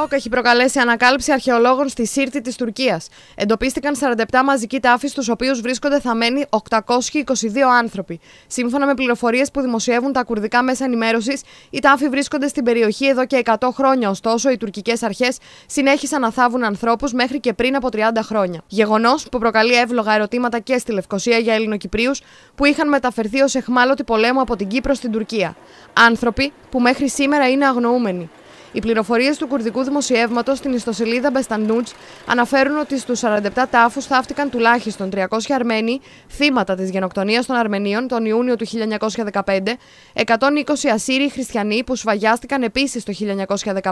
Σοκ έχει προκαλέσει ανακάλυψη αρχαιολόγων στη Σύρτη της Τουρκίας. Εντοπίστηκαν 47 μαζικοί τάφοι, στους οποίους βρίσκονται θαμένοι 822 άνθρωποι. Σύμφωνα με πληροφορίες που δημοσιεύουν τα κουρδικά μέσα ενημέρωσης, οι τάφοι βρίσκονται στην περιοχή εδώ και 100 χρόνια. Ωστόσο, οι τουρκικές αρχές συνέχισαν να θάβουν ανθρώπους μέχρι και πριν από 30 χρόνια. Γεγονός που προκαλεί εύλογα ερωτήματα και στη Λευκοσία για Ελληνοκυπρίους που είχαν μεταφερθεί ως εχμάλωτη πολέμου από την Κύπρο στην Τουρκία. Άνθρωποι που μέχρι σήμερα είναι αγνοούμενοι. Οι πληροφορίες του κουρδικού δημοσιεύματος στην ιστοσελίδα Μπεστανούτ αναφέρουν ότι στους 47 τάφους θαύτηκαν τουλάχιστον 300 Αρμένοι, θύματα της γενοκτονίας των Αρμενίων τον Ιούνιο του 1915, 120 Ασσύριοι χριστιανοί που σφαγιάστηκαν επίσης το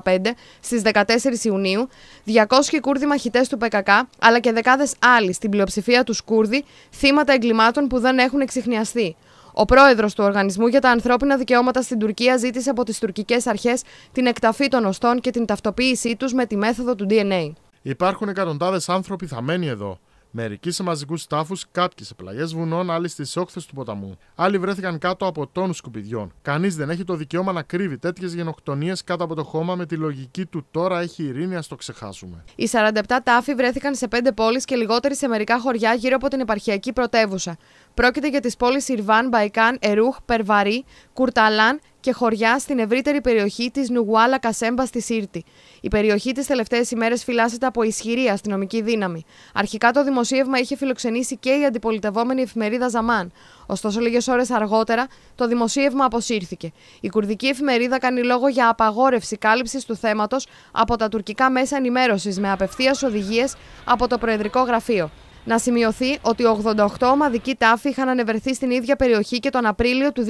1915 στι 14 Ιουνίου, 200 Κούρδοι μαχητές του ΠΚΚ, αλλά και δεκάδες άλλοι, στην πλειοψηφία τους Κούρδοι, θύματα εγκλημάτων που δεν έχουν εξηχνιαστεί. Ο πρόεδρος του Οργανισμού για τα Ανθρώπινα Δικαιώματα στην Τουρκία ζήτησε από τις τουρκικές αρχές την εκταφή των οστών και την ταυτοποίησή τους με τη μέθοδο του DNA. Υπάρχουν εκατοντάδες άνθρωποι θαμένοι εδώ. Μερικοί σε μαζικού τάφους, κάποιοι σε πλαγιές βουνών, άλλοι στις όχθες του ποταμού. Άλλοι βρέθηκαν κάτω από τόνους σκουπιδιών. Κανείς δεν έχει το δικαίωμα να κρύβει τέτοιες γενοκτονίες κάτω από το χώμα με τη λογική του τώρα έχει ειρήνη, ας το ξεχάσουμε. Οι 47 τάφοι βρέθηκαν σε 5 πόλεις και λιγότεροι σε μερικά χωριά γύρω από την επαρχιακή πρωτεύουσα. Πρόκειται για τις πόλεις Ιρβάν, Μπαϊκάν, Ερούχ, Περβαρή, Κουρταλάν και χωριά στην ευρύτερη περιοχή της Νουγουάλα Κασέμπα στη Σύρτη. Η περιοχή τις τελευταίες ημέρες φυλάσσεται από ισχυρή αστυνομική δύναμη. Αρχικά το δημοσίευμα είχε φιλοξενήσει και η αντιπολιτευόμενη εφημερίδα Ζαμάν. Ωστόσο, λίγες ώρες αργότερα το δημοσίευμα αποσύρθηκε. Η κουρδική εφημερίδα κάνει λόγο για απαγόρευση κάλυψης του θέματος από τα τουρκικά μέσα ενημέρωσης με απευθείας οδηγίες από το Προεδρικό Γραφείο. Να σημειωθεί ότι 88 ομαδικοί τάφοι είχαν ανεβρεθεί στην ίδια περιοχή και τον Απρίλιο του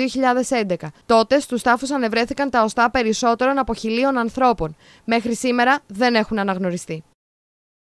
2011. Τότε στους τάφους ανεβρέθηκαν τα οστά περισσότερων από χιλίων ανθρώπων. Μέχρι σήμερα δεν έχουν αναγνωριστεί.